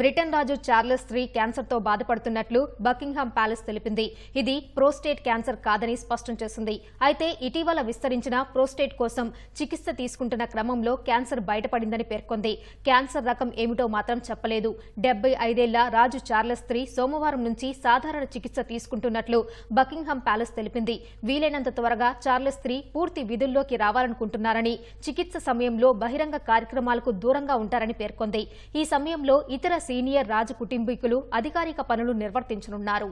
Britain రాజు Charles three క్యాన్సర్తో బాధపడుతున్నట్లు Buckingham palace తెలిపింది ఇది ప్రోస్టేట్ క్యాన్సర్ కాదని స్పష్టం చేసింది అయితే ఇటీవల విస్తరించిన ప్రోస్టేట్ కోసం చికిత్స తీసుకుంటున్న క్రమంలో క్యాన్సర్ బయటపడిందని పేర్కొంది క్యాన్సర్ రకం ఏమిటో మాత్రం చెప్పలేదు డెబ్బై ఐదేళ్ల రాజు చార్లెస్ త్రీ సోమవారం నుంచి సాధారణ చికిత్స తీసుకుంటున్నట్లు బకింగ్హామ్ ప్యాలెస్ తెలిపింది వీలైనంత త్వరగా చార్లెస్ త్రీ పూర్తి విధుల్లోకి రావాలనుకుంటున్నారని చికిత్స సమయంలో బహిరంగ కార్యక్రమాలకు దూరంగా ఉంటారని పేర్కొంది ఈ సమయంలో ఇతర సీనియర్ రాజ కుటుంబీకులు అధికారిక పనులు నిర్వర్తించనున్నారు